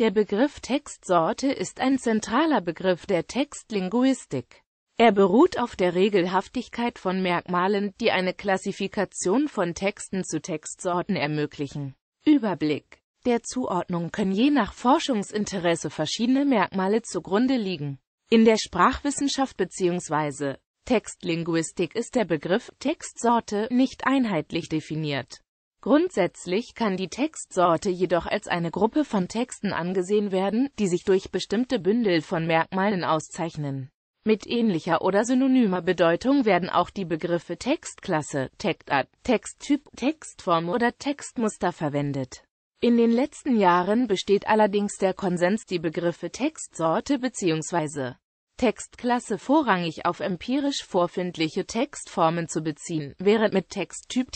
Der Begriff Textsorte ist ein zentraler Begriff der Textlinguistik. Er beruht auf der Regelhaftigkeit von Merkmalen, die eine Klassifikation von Texten zu Textsorten ermöglichen. Überblick Der Zuordnung können je nach Forschungsinteresse verschiedene Merkmale zugrunde liegen. In der Sprachwissenschaft bzw. Textlinguistik ist der Begriff Textsorte nicht einheitlich definiert. Grundsätzlich kann die Textsorte jedoch als eine Gruppe von Texten angesehen werden, die sich durch bestimmte Bündel von Merkmalen auszeichnen. Mit ähnlicher oder synonymer Bedeutung werden auch die Begriffe Textklasse, Textart, Texttyp, Textform oder Textmuster verwendet. In den letzten Jahren besteht allerdings der Konsens, die Begriffe Textsorte bzw. Textklasse vorrangig auf empirisch vorfindliche Textformen zu beziehen, während mit Texttyp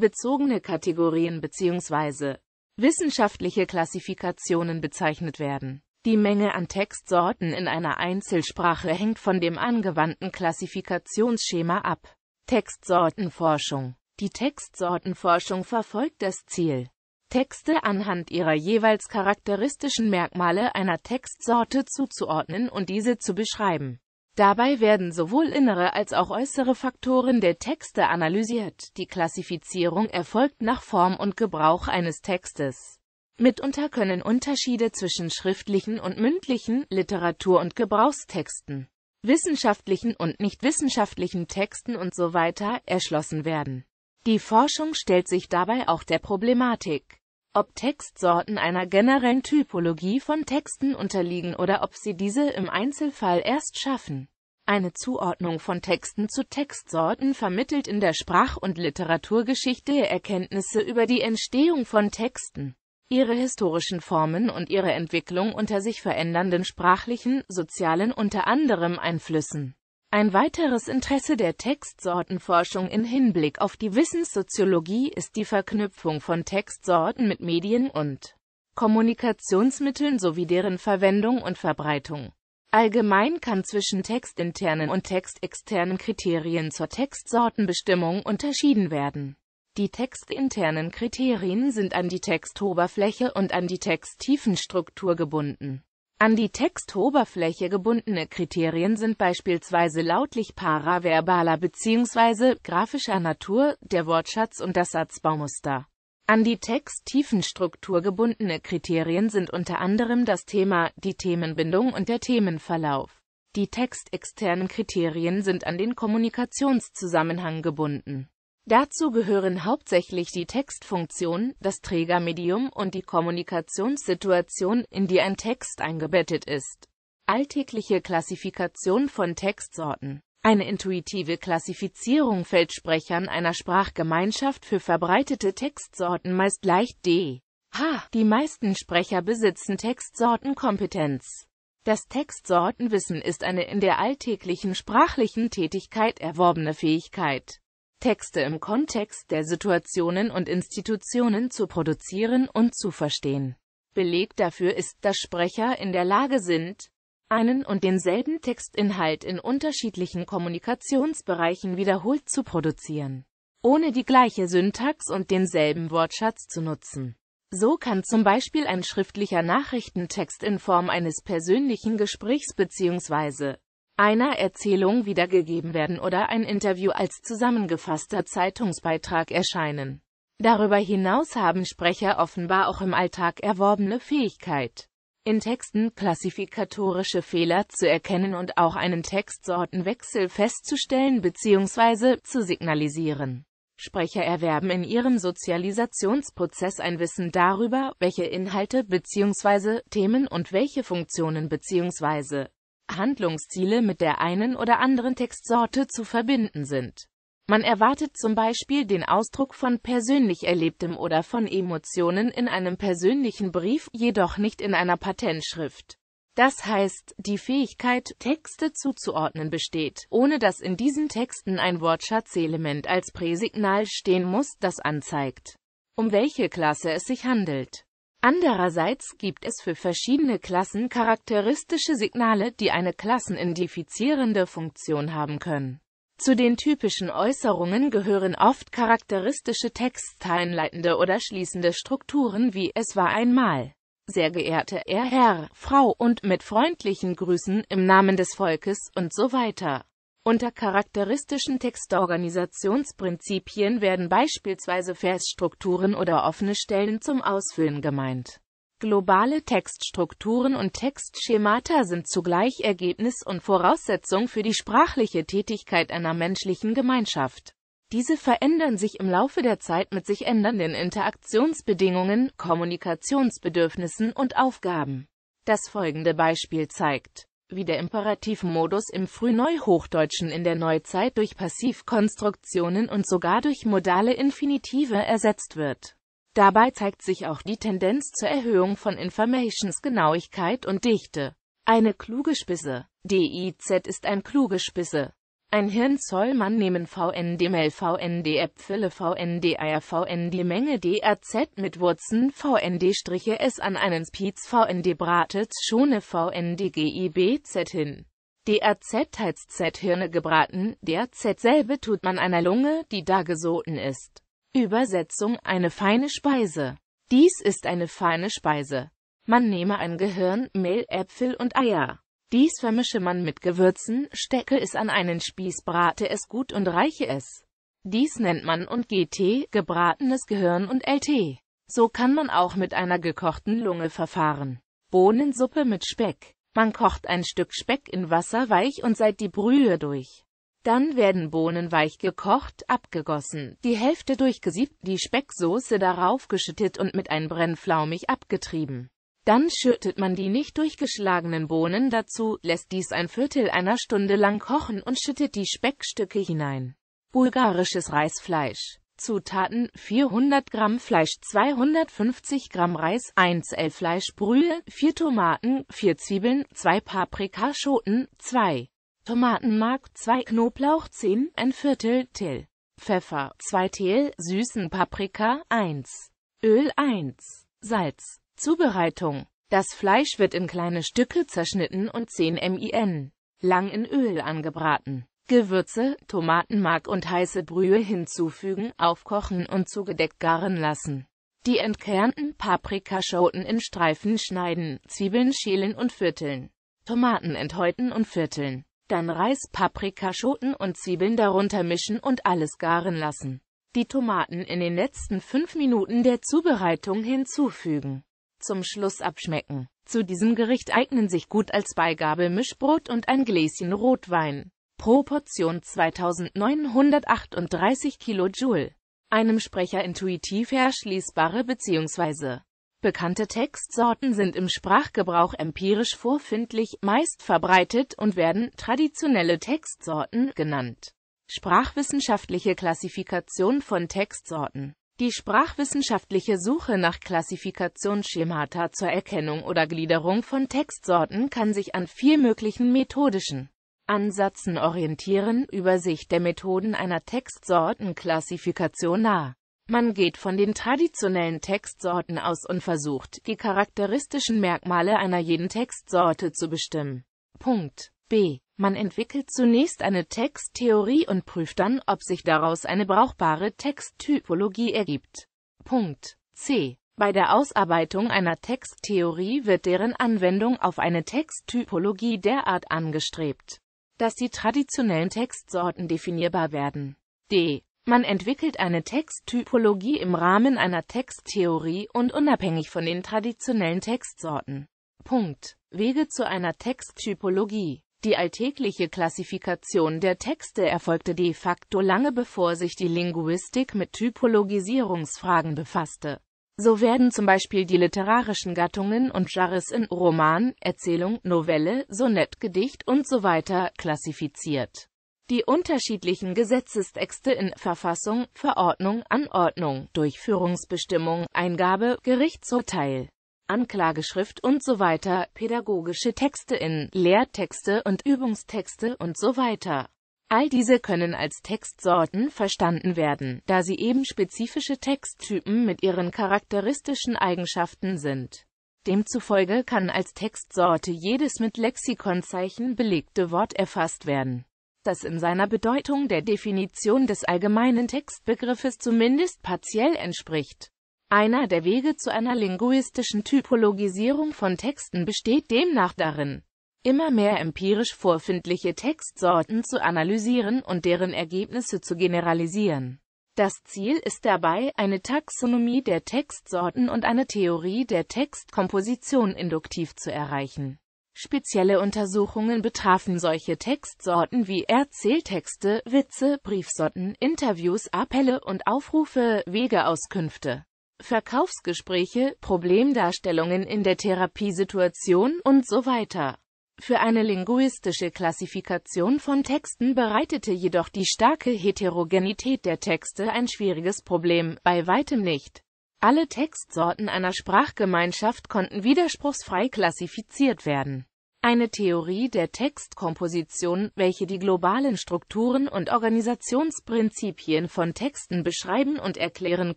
bezogene Kategorien bzw. wissenschaftliche Klassifikationen bezeichnet werden. Die Menge an Textsorten in einer Einzelsprache hängt von dem angewandten Klassifikationsschema ab. Textsortenforschung Die Textsortenforschung verfolgt das Ziel, Texte anhand ihrer jeweils charakteristischen Merkmale einer Textsorte zuzuordnen und diese zu beschreiben. Dabei werden sowohl innere als auch äußere Faktoren der Texte analysiert. Die Klassifizierung erfolgt nach Form und Gebrauch eines Textes. Mitunter können Unterschiede zwischen schriftlichen und mündlichen Literatur- und Gebrauchstexten, wissenschaftlichen und nicht wissenschaftlichen Texten usw. So erschlossen werden. Die Forschung stellt sich dabei auch der Problematik ob Textsorten einer generellen Typologie von Texten unterliegen oder ob sie diese im Einzelfall erst schaffen. Eine Zuordnung von Texten zu Textsorten vermittelt in der Sprach- und Literaturgeschichte Erkenntnisse über die Entstehung von Texten, ihre historischen Formen und ihre Entwicklung unter sich verändernden sprachlichen, sozialen unter anderem Einflüssen ein weiteres Interesse der Textsortenforschung in Hinblick auf die Wissenssoziologie ist die Verknüpfung von Textsorten mit Medien und Kommunikationsmitteln sowie deren Verwendung und Verbreitung. Allgemein kann zwischen textinternen und textexternen Kriterien zur Textsortenbestimmung unterschieden werden. Die textinternen Kriterien sind an die Textoberfläche und an die Texttiefenstruktur gebunden. An die Textoberfläche gebundene Kriterien sind beispielsweise lautlich paraverbaler bzw. grafischer Natur, der Wortschatz und das Satzbaumuster. An die Texttiefenstruktur gebundene Kriterien sind unter anderem das Thema, die Themenbindung und der Themenverlauf. Die textexternen Kriterien sind an den Kommunikationszusammenhang gebunden. Dazu gehören hauptsächlich die Textfunktion, das Trägermedium und die Kommunikationssituation, in die ein Text eingebettet ist. Alltägliche Klassifikation von Textsorten Eine intuitive Klassifizierung fällt Sprechern einer Sprachgemeinschaft für verbreitete Textsorten meist leicht d. H. Die meisten Sprecher besitzen Textsortenkompetenz. Das Textsortenwissen ist eine in der alltäglichen sprachlichen Tätigkeit erworbene Fähigkeit Texte im Kontext der Situationen und Institutionen zu produzieren und zu verstehen. Beleg dafür ist, dass Sprecher in der Lage sind, einen und denselben Textinhalt in unterschiedlichen Kommunikationsbereichen wiederholt zu produzieren, ohne die gleiche Syntax und denselben Wortschatz zu nutzen. So kann zum Beispiel ein schriftlicher Nachrichtentext in Form eines persönlichen Gesprächs bzw einer Erzählung wiedergegeben werden oder ein Interview als zusammengefasster Zeitungsbeitrag erscheinen. Darüber hinaus haben Sprecher offenbar auch im Alltag erworbene Fähigkeit, in Texten klassifikatorische Fehler zu erkennen und auch einen Textsortenwechsel festzustellen bzw. zu signalisieren. Sprecher erwerben in ihrem Sozialisationsprozess ein Wissen darüber, welche Inhalte bzw. Themen und welche Funktionen bzw. Handlungsziele mit der einen oder anderen Textsorte zu verbinden sind. Man erwartet zum Beispiel den Ausdruck von persönlich Erlebtem oder von Emotionen in einem persönlichen Brief, jedoch nicht in einer Patentschrift. Das heißt, die Fähigkeit, Texte zuzuordnen besteht, ohne dass in diesen Texten ein Wortschatzelement als Präsignal stehen muss, das anzeigt, um welche Klasse es sich handelt. Andererseits gibt es für verschiedene Klassen charakteristische Signale, die eine klassenindifizierende Funktion haben können. Zu den typischen Äußerungen gehören oft charakteristische texteinleitende oder schließende Strukturen wie «Es war einmal», «Sehr geehrte Herr, Herr, Frau» und «Mit freundlichen Grüßen im Namen des Volkes» und so weiter. Unter charakteristischen Textorganisationsprinzipien werden beispielsweise Versstrukturen oder offene Stellen zum Ausfüllen gemeint. Globale Textstrukturen und Textschemata sind zugleich Ergebnis und Voraussetzung für die sprachliche Tätigkeit einer menschlichen Gemeinschaft. Diese verändern sich im Laufe der Zeit mit sich ändernden Interaktionsbedingungen, Kommunikationsbedürfnissen und Aufgaben. Das folgende Beispiel zeigt, wie der Imperativmodus im Frühneuhochdeutschen in der Neuzeit durch Passivkonstruktionen und sogar durch modale Infinitive ersetzt wird. Dabei zeigt sich auch die Tendenz zur Erhöhung von Informations Genauigkeit und Dichte. Eine kluge Spisse. DIZ ist ein kluge Spisse. Ein Hirn soll man nehmen VND Mel VND Äpfele VND Eier VND Menge DRZ mit Wurzen VND Striche es an einen Spitz VND Bratet Schone VND GIBZ hin. DRZ heißt Z-Hirne gebraten, DRZ selbe tut man einer Lunge, die da gesoten ist. Übersetzung eine feine Speise. Dies ist eine feine Speise. Man nehme ein Gehirn, Mehl, Äpfel und Eier. Dies vermische man mit Gewürzen, stecke es an einen Spieß, brate es gut und reiche es. Dies nennt man und GT, gebratenes Gehirn und LT. So kann man auch mit einer gekochten Lunge verfahren. Bohnensuppe mit Speck. Man kocht ein Stück Speck in Wasser weich und seit die Brühe durch. Dann werden Bohnen weich gekocht, abgegossen, die Hälfte durchgesiebt, die Specksoße darauf geschüttet und mit ein Brennflaumig abgetrieben. Dann schüttet man die nicht durchgeschlagenen Bohnen dazu, lässt dies ein Viertel einer Stunde lang kochen und schüttet die Speckstücke hinein. Bulgarisches Reisfleisch Zutaten 400 Gramm Fleisch 250 Gramm Reis 1 L Fleischbrühe 4 Tomaten 4 Zwiebeln 2 Paprikaschoten 2 Tomatenmark 2 Knoblauch 10 ein Viertel Till Pfeffer 2 Teel süßen Paprika 1 Öl 1 Salz Zubereitung. Das Fleisch wird in kleine Stücke zerschnitten und 10 min lang in Öl angebraten. Gewürze, Tomatenmark und heiße Brühe hinzufügen, aufkochen und zugedeckt garen lassen. Die entkernten Paprikaschoten in Streifen schneiden, Zwiebeln schälen und vierteln. Tomaten enthäuten und vierteln. Dann Reis, Paprikaschoten und Zwiebeln darunter mischen und alles garen lassen. Die Tomaten in den letzten 5 Minuten der Zubereitung hinzufügen. Zum Schluss abschmecken. Zu diesem Gericht eignen sich gut als Beigabe Mischbrot und ein Gläschen Rotwein. Pro Portion 2938 Kilojoule. Einem Sprecher intuitiv erschließbare bzw. Bekannte Textsorten sind im Sprachgebrauch empirisch vorfindlich, meist verbreitet und werden traditionelle Textsorten genannt. Sprachwissenschaftliche Klassifikation von Textsorten die sprachwissenschaftliche Suche nach Klassifikationsschemata zur Erkennung oder Gliederung von Textsorten kann sich an vier möglichen methodischen Ansätzen orientieren, Übersicht der Methoden einer Textsortenklassifikation nahe. Man geht von den traditionellen Textsorten aus und versucht, die charakteristischen Merkmale einer jeden Textsorte zu bestimmen. Punkt. B. Man entwickelt zunächst eine Texttheorie und prüft dann, ob sich daraus eine brauchbare Texttypologie ergibt. Punkt. C. Bei der Ausarbeitung einer Texttheorie wird deren Anwendung auf eine Texttypologie derart angestrebt, dass die traditionellen Textsorten definierbar werden. D. Man entwickelt eine Texttypologie im Rahmen einer Texttheorie und unabhängig von den traditionellen Textsorten. Punkt. Wege zu einer Texttypologie die alltägliche Klassifikation der Texte erfolgte de facto lange bevor sich die Linguistik mit Typologisierungsfragen befasste. So werden zum Beispiel die literarischen Gattungen und Genres in Roman, Erzählung, Novelle, Sonett, Gedicht und so weiter klassifiziert. Die unterschiedlichen Gesetzestexte in Verfassung, Verordnung, Anordnung, Durchführungsbestimmung, Eingabe, Gerichtsurteil Anklageschrift und so weiter, pädagogische Texte in Lehrtexte und Übungstexte und so weiter. All diese können als Textsorten verstanden werden, da sie eben spezifische Texttypen mit ihren charakteristischen Eigenschaften sind. Demzufolge kann als Textsorte jedes mit Lexikonzeichen belegte Wort erfasst werden, das in seiner Bedeutung der Definition des allgemeinen Textbegriffes zumindest partiell entspricht. Einer der Wege zu einer linguistischen Typologisierung von Texten besteht demnach darin, immer mehr empirisch vorfindliche Textsorten zu analysieren und deren Ergebnisse zu generalisieren. Das Ziel ist dabei, eine Taxonomie der Textsorten und eine Theorie der Textkomposition induktiv zu erreichen. Spezielle Untersuchungen betrafen solche Textsorten wie Erzähltexte, Witze, Briefsorten, Interviews, Appelle und Aufrufe, Wegeauskünfte. Verkaufsgespräche, Problemdarstellungen in der Therapiesituation und so weiter. Für eine linguistische Klassifikation von Texten bereitete jedoch die starke Heterogenität der Texte ein schwieriges Problem, bei weitem nicht. Alle Textsorten einer Sprachgemeinschaft konnten widerspruchsfrei klassifiziert werden. Eine Theorie der Textkomposition, welche die globalen Strukturen und Organisationsprinzipien von Texten beschreiben und erklären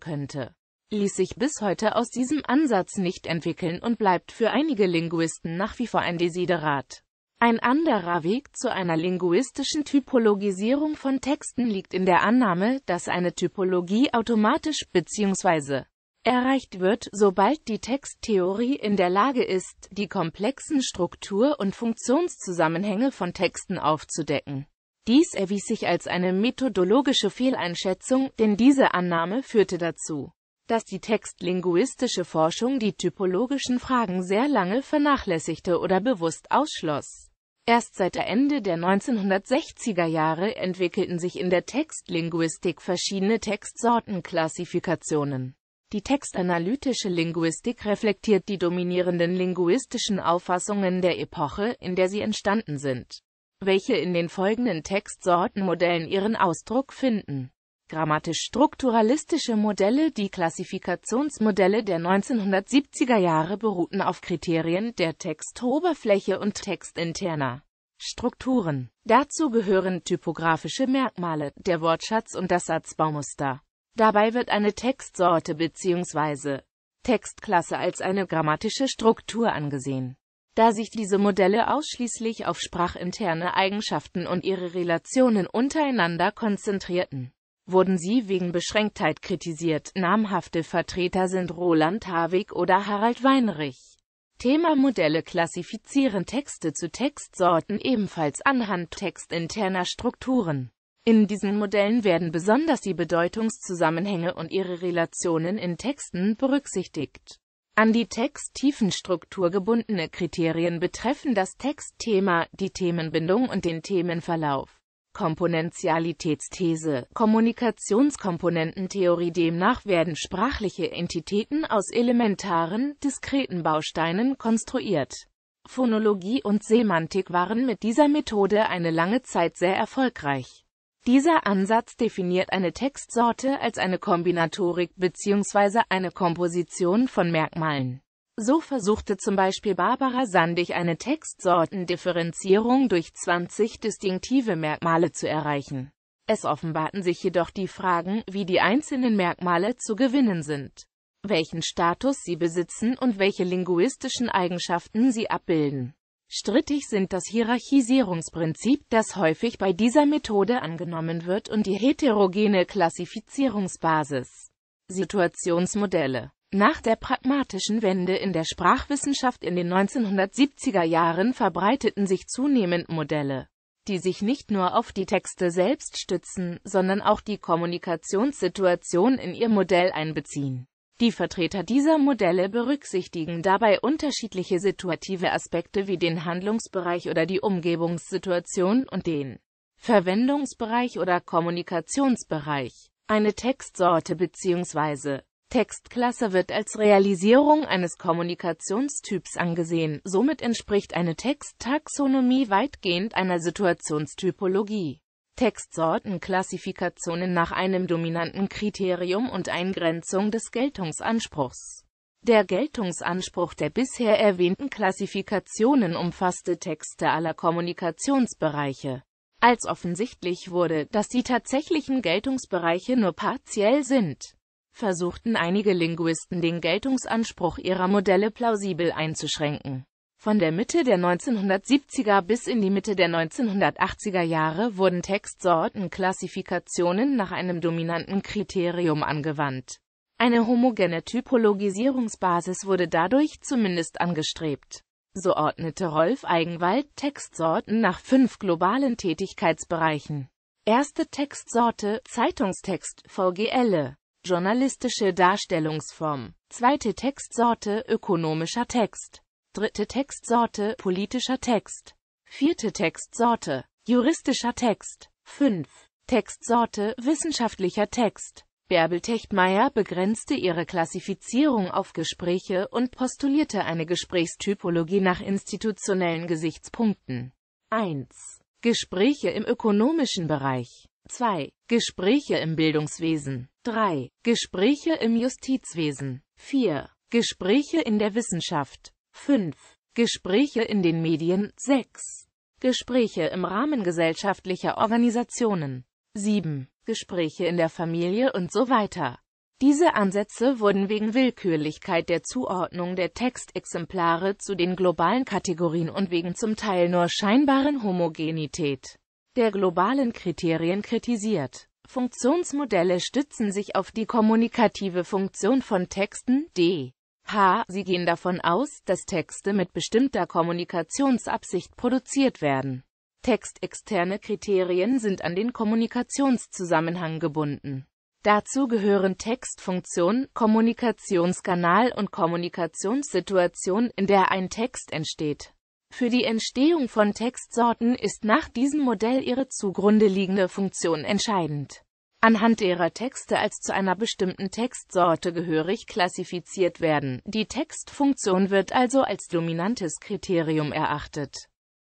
könnte ließ sich bis heute aus diesem Ansatz nicht entwickeln und bleibt für einige Linguisten nach wie vor ein Desiderat. Ein anderer Weg zu einer linguistischen Typologisierung von Texten liegt in der Annahme, dass eine Typologie automatisch bzw. erreicht wird, sobald die Texttheorie in der Lage ist, die komplexen Struktur- und Funktionszusammenhänge von Texten aufzudecken. Dies erwies sich als eine methodologische Fehleinschätzung, denn diese Annahme führte dazu, dass die textlinguistische Forschung die typologischen Fragen sehr lange vernachlässigte oder bewusst ausschloss. Erst seit der Ende der 1960er Jahre entwickelten sich in der Textlinguistik verschiedene Textsortenklassifikationen. Die textanalytische Linguistik reflektiert die dominierenden linguistischen Auffassungen der Epoche, in der sie entstanden sind, welche in den folgenden Textsortenmodellen ihren Ausdruck finden grammatisch-strukturalistische Modelle, die Klassifikationsmodelle der 1970er Jahre beruhten auf Kriterien der Textoberfläche und textinterner Strukturen. Dazu gehören typografische Merkmale, der Wortschatz und das Satzbaumuster. Dabei wird eine Textsorte bzw. Textklasse als eine grammatische Struktur angesehen. Da sich diese Modelle ausschließlich auf sprachinterne Eigenschaften und ihre Relationen untereinander konzentrierten, wurden sie wegen Beschränktheit kritisiert. Namhafte Vertreter sind Roland Havig oder Harald Weinrich. Thema Modelle klassifizieren Texte zu Textsorten ebenfalls anhand textinterner Strukturen. In diesen Modellen werden besonders die Bedeutungszusammenhänge und ihre Relationen in Texten berücksichtigt. An die Texttiefenstruktur gebundene Kriterien betreffen das Textthema, die Themenbindung und den Themenverlauf. Komponentialitätsthese, Kommunikationskomponententheorie Demnach werden sprachliche Entitäten aus elementaren, diskreten Bausteinen konstruiert. Phonologie und Semantik waren mit dieser Methode eine lange Zeit sehr erfolgreich. Dieser Ansatz definiert eine Textsorte als eine Kombinatorik bzw. eine Komposition von Merkmalen. So versuchte zum Beispiel Barbara Sandig eine Textsortendifferenzierung durch 20 distinktive Merkmale zu erreichen. Es offenbarten sich jedoch die Fragen, wie die einzelnen Merkmale zu gewinnen sind, welchen Status sie besitzen und welche linguistischen Eigenschaften sie abbilden. Strittig sind das Hierarchisierungsprinzip, das häufig bei dieser Methode angenommen wird und die heterogene Klassifizierungsbasis. Situationsmodelle nach der pragmatischen Wende in der Sprachwissenschaft in den 1970er Jahren verbreiteten sich zunehmend Modelle, die sich nicht nur auf die Texte selbst stützen, sondern auch die Kommunikationssituation in ihr Modell einbeziehen. Die Vertreter dieser Modelle berücksichtigen dabei unterschiedliche situative Aspekte wie den Handlungsbereich oder die Umgebungssituation und den Verwendungsbereich oder Kommunikationsbereich. Eine Textsorte bzw. Textklasse wird als Realisierung eines Kommunikationstyps angesehen, somit entspricht eine Texttaxonomie weitgehend einer Situationstypologie. Textsortenklassifikationen nach einem dominanten Kriterium und Eingrenzung des Geltungsanspruchs. Der Geltungsanspruch der bisher erwähnten Klassifikationen umfasste Texte aller Kommunikationsbereiche. Als offensichtlich wurde, dass die tatsächlichen Geltungsbereiche nur partiell sind, versuchten einige Linguisten den Geltungsanspruch ihrer Modelle plausibel einzuschränken. Von der Mitte der 1970er bis in die Mitte der 1980er Jahre wurden Textsortenklassifikationen nach einem dominanten Kriterium angewandt. Eine homogene Typologisierungsbasis wurde dadurch zumindest angestrebt. So ordnete Rolf Eigenwald Textsorten nach fünf globalen Tätigkeitsbereichen. Erste Textsorte Zeitungstext VGL Journalistische Darstellungsform. Zweite Textsorte ökonomischer Text. Dritte Textsorte politischer Text. Vierte Textsorte juristischer Text. 5. Textsorte wissenschaftlicher Text. Bärbel Techtmeier begrenzte ihre Klassifizierung auf Gespräche und postulierte eine Gesprächstypologie nach institutionellen Gesichtspunkten. 1. Gespräche im ökonomischen Bereich 2. Gespräche im Bildungswesen. 3. Gespräche im Justizwesen. 4. Gespräche in der Wissenschaft. 5. Gespräche in den Medien. 6. Gespräche im Rahmen gesellschaftlicher Organisationen. 7. Gespräche in der Familie und so weiter. Diese Ansätze wurden wegen Willkürlichkeit der Zuordnung der Textexemplare zu den globalen Kategorien und wegen zum Teil nur scheinbaren Homogenität der globalen Kriterien kritisiert. Funktionsmodelle stützen sich auf die kommunikative Funktion von Texten, d. h. Sie gehen davon aus, dass Texte mit bestimmter Kommunikationsabsicht produziert werden. Textexterne Kriterien sind an den Kommunikationszusammenhang gebunden. Dazu gehören Textfunktion, Kommunikationskanal und Kommunikationssituation, in der ein Text entsteht. Für die Entstehung von Textsorten ist nach diesem Modell ihre zugrunde liegende Funktion entscheidend. Anhand derer Texte als zu einer bestimmten Textsorte gehörig klassifiziert werden. Die Textfunktion wird also als dominantes Kriterium erachtet.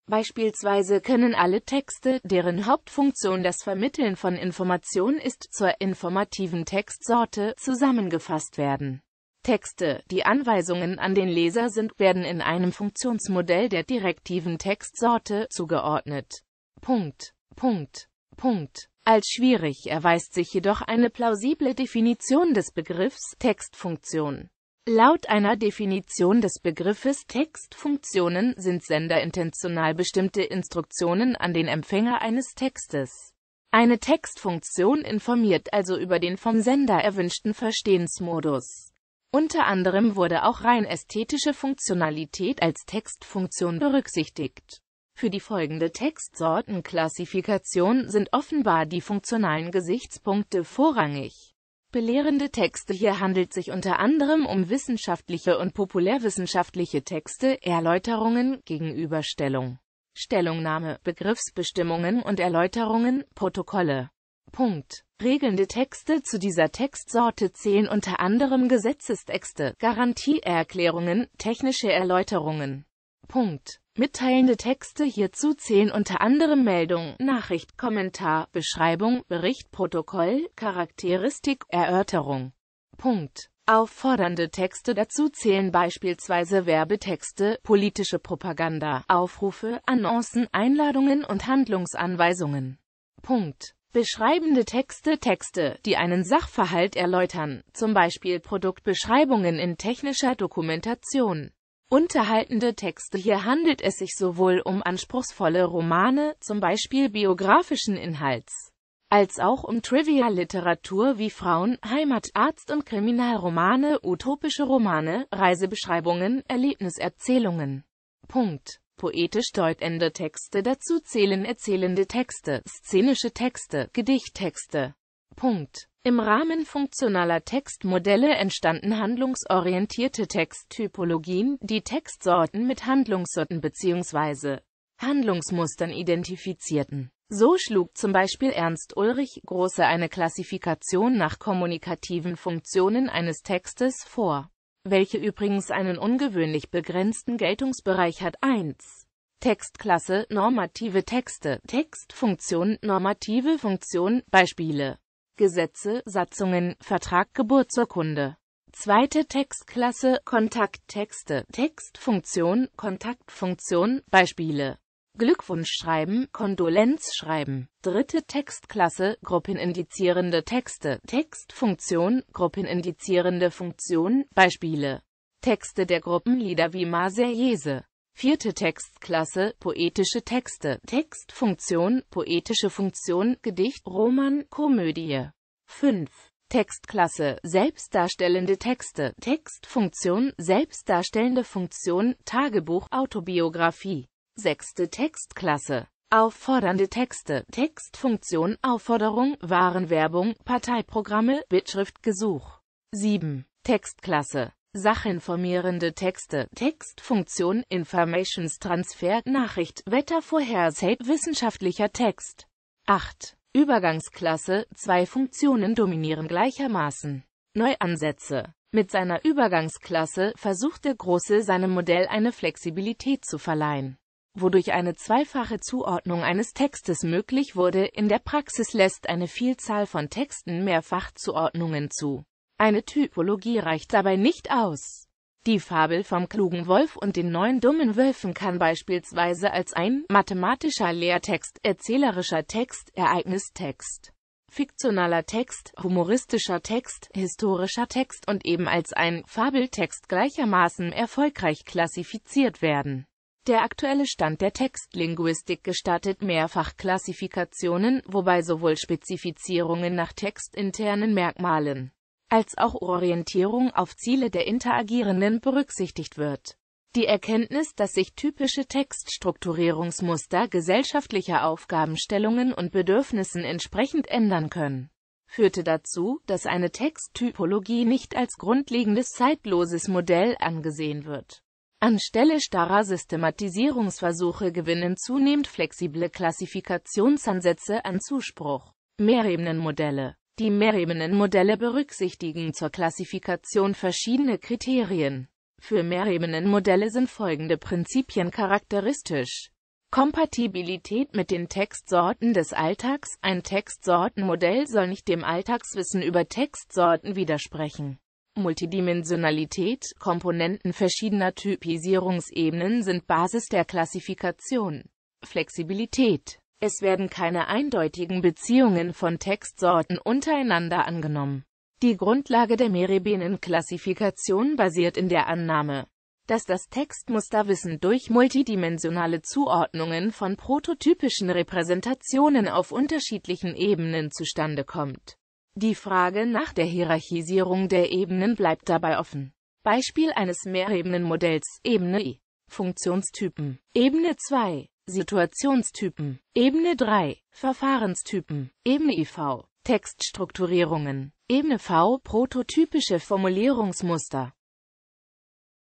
Beispielsweise können alle Texte, deren Hauptfunktion das Vermitteln von Information ist, zur informativen Textsorte zusammengefasst werden. Texte, die Anweisungen an den Leser sind, werden in einem Funktionsmodell der direktiven Textsorte zugeordnet. Punkt. Punkt. Punkt. Als schwierig erweist sich jedoch eine plausible Definition des Begriffs Textfunktion. Laut einer Definition des Begriffes Textfunktionen sind Sender intentional bestimmte Instruktionen an den Empfänger eines Textes. Eine Textfunktion informiert also über den vom Sender erwünschten Verstehensmodus. Unter anderem wurde auch rein ästhetische Funktionalität als Textfunktion berücksichtigt. Für die folgende Textsortenklassifikation sind offenbar die funktionalen Gesichtspunkte vorrangig. Belehrende Texte Hier handelt sich unter anderem um wissenschaftliche und populärwissenschaftliche Texte, Erläuterungen, Gegenüberstellung, Stellungnahme, Begriffsbestimmungen und Erläuterungen, Protokolle. Punkt. Regelnde Texte zu dieser Textsorte zählen unter anderem Gesetzestexte, Garantieerklärungen, technische Erläuterungen. Punkt. Mitteilende Texte hierzu zählen unter anderem Meldung, Nachricht, Kommentar, Beschreibung, Bericht, Protokoll, Charakteristik, Erörterung. Punkt. Auffordernde Texte dazu zählen beispielsweise Werbetexte, politische Propaganda, Aufrufe, Annoncen, Einladungen und Handlungsanweisungen. Punkt. Beschreibende Texte Texte, die einen Sachverhalt erläutern, zum Beispiel Produktbeschreibungen in technischer Dokumentation. Unterhaltende Texte Hier handelt es sich sowohl um anspruchsvolle Romane, zum Beispiel biografischen Inhalts, als auch um Trivia-Literatur wie Frauen, Heimatarzt und Kriminalromane, utopische Romane, Reisebeschreibungen, Erlebniserzählungen. Punkt poetisch deutende Texte dazu zählen erzählende Texte, szenische Texte, Gedichttexte. Punkt. Im Rahmen funktionaler Textmodelle entstanden handlungsorientierte Texttypologien, die Textsorten mit Handlungssorten bzw. Handlungsmustern identifizierten. So schlug zum Beispiel Ernst Ulrich Große eine Klassifikation nach kommunikativen Funktionen eines Textes vor welche übrigens einen ungewöhnlich begrenzten Geltungsbereich hat. 1. Textklasse, normative Texte, Textfunktion, normative Funktion, Beispiele, Gesetze, Satzungen, Vertrag, Geburtsurkunde. Zweite Textklasse, Kontakttexte, Textfunktion, Kontaktfunktion, Beispiele, Glückwunschschreiben, Kondolenzschreiben, dritte Textklasse, gruppenindizierende Texte, Textfunktion, gruppenindizierende Funktion, Beispiele, Texte der Gruppenlieder wie Marseillaise, vierte Textklasse, poetische Texte, Textfunktion, poetische Funktion, Gedicht, Roman, Komödie, 5. Textklasse, selbstdarstellende Texte, Textfunktion, selbstdarstellende Funktion, Tagebuch, Autobiografie. Sechste Textklasse. Auffordernde Texte, Textfunktion, Aufforderung, Warenwerbung, Parteiprogramme, Bittschrift, Gesuch. 7. Textklasse. Sachinformierende Texte, Textfunktion, Informations Transfer, Nachricht, Wettervorhersage, wissenschaftlicher Text. 8. Übergangsklasse, zwei Funktionen dominieren gleichermaßen. Neuansätze. Mit seiner Übergangsklasse versucht der Große seinem Modell eine Flexibilität zu verleihen wodurch eine zweifache Zuordnung eines Textes möglich wurde. In der Praxis lässt eine Vielzahl von Texten mehrfach Zuordnungen zu. Eine Typologie reicht dabei nicht aus. Die Fabel vom klugen Wolf und den neun dummen Wölfen kann beispielsweise als ein mathematischer Lehrtext, erzählerischer Text, Ereignistext, fiktionaler Text, humoristischer Text, historischer Text und eben als ein Fabeltext gleichermaßen erfolgreich klassifiziert werden. Der aktuelle Stand der Textlinguistik gestattet mehrfach Klassifikationen, wobei sowohl Spezifizierungen nach textinternen Merkmalen als auch Orientierung auf Ziele der Interagierenden berücksichtigt wird. Die Erkenntnis, dass sich typische Textstrukturierungsmuster gesellschaftlicher Aufgabenstellungen und Bedürfnissen entsprechend ändern können, führte dazu, dass eine Texttypologie nicht als grundlegendes zeitloses Modell angesehen wird Anstelle starrer Systematisierungsversuche gewinnen zunehmend flexible Klassifikationsansätze an Zuspruch. Mehrebenenmodelle Die Mehrebenenmodelle berücksichtigen zur Klassifikation verschiedene Kriterien. Für Mehrebenenmodelle sind folgende Prinzipien charakteristisch. Kompatibilität mit den Textsorten des Alltags Ein Textsortenmodell soll nicht dem Alltagswissen über Textsorten widersprechen Multidimensionalität, Komponenten verschiedener Typisierungsebenen sind Basis der Klassifikation. Flexibilität. Es werden keine eindeutigen Beziehungen von Textsorten untereinander angenommen. Die Grundlage der Meribenen-Klassifikation basiert in der Annahme, dass das Textmusterwissen durch multidimensionale Zuordnungen von prototypischen Repräsentationen auf unterschiedlichen Ebenen zustande kommt. Die Frage nach der Hierarchisierung der Ebenen bleibt dabei offen. Beispiel eines Mehrebenenmodells e. Ebene I Funktionstypen Ebene 2 Situationstypen Ebene 3 Verfahrenstypen Ebene IV Textstrukturierungen Ebene V Prototypische Formulierungsmuster